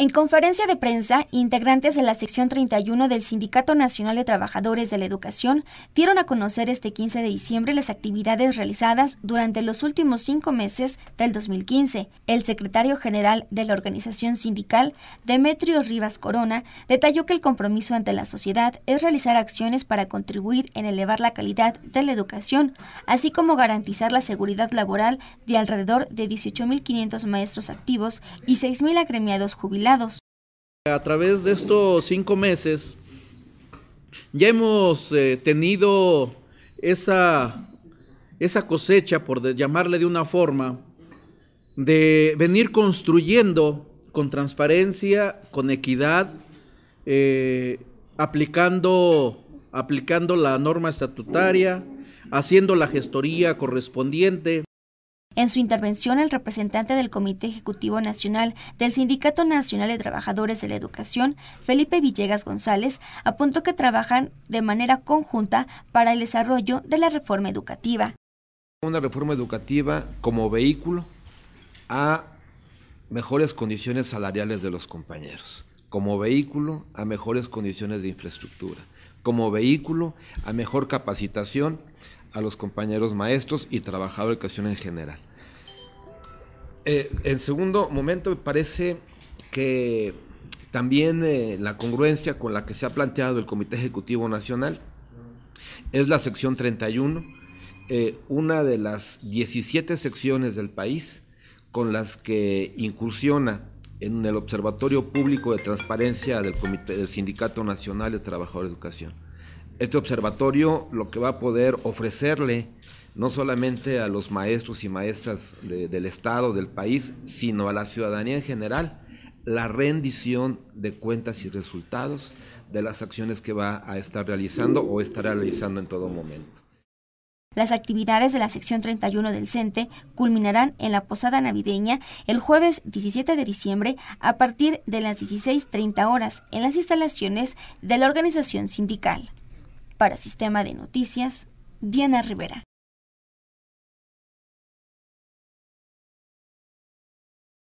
En conferencia de prensa, integrantes de la sección 31 del Sindicato Nacional de Trabajadores de la Educación dieron a conocer este 15 de diciembre las actividades realizadas durante los últimos cinco meses del 2015. El secretario general de la organización sindical, Demetrio Rivas Corona, detalló que el compromiso ante la sociedad es realizar acciones para contribuir en elevar la calidad de la educación, así como garantizar la seguridad laboral de alrededor de 18.500 maestros activos y 6.000 agremiados jubilados a través de estos cinco meses ya hemos eh, tenido esa, esa cosecha, por llamarle de una forma, de venir construyendo con transparencia, con equidad, eh, aplicando, aplicando la norma estatutaria, haciendo la gestoría correspondiente. En su intervención, el representante del Comité Ejecutivo Nacional del Sindicato Nacional de Trabajadores de la Educación, Felipe Villegas González, apuntó que trabajan de manera conjunta para el desarrollo de la reforma educativa. Una reforma educativa como vehículo a mejores condiciones salariales de los compañeros, como vehículo a mejores condiciones de infraestructura, como vehículo a mejor capacitación a los compañeros maestros y trabajadores de educación en general en eh, segundo momento, me parece que también eh, la congruencia con la que se ha planteado el Comité Ejecutivo Nacional es la sección 31, eh, una de las 17 secciones del país con las que incursiona en el Observatorio Público de Transparencia del, Comité, del Sindicato Nacional de Trabajadores de Educación. Este observatorio lo que va a poder ofrecerle no solamente a los maestros y maestras del Estado, del país, sino a la ciudadanía en general, la rendición de cuentas y resultados de las acciones que va a estar realizando o estará realizando en todo momento. Las actividades de la sección 31 del CENTE culminarán en la Posada Navideña el jueves 17 de diciembre a partir de las 16.30 horas en las instalaciones de la organización sindical. Para Sistema de Noticias, Diana Rivera.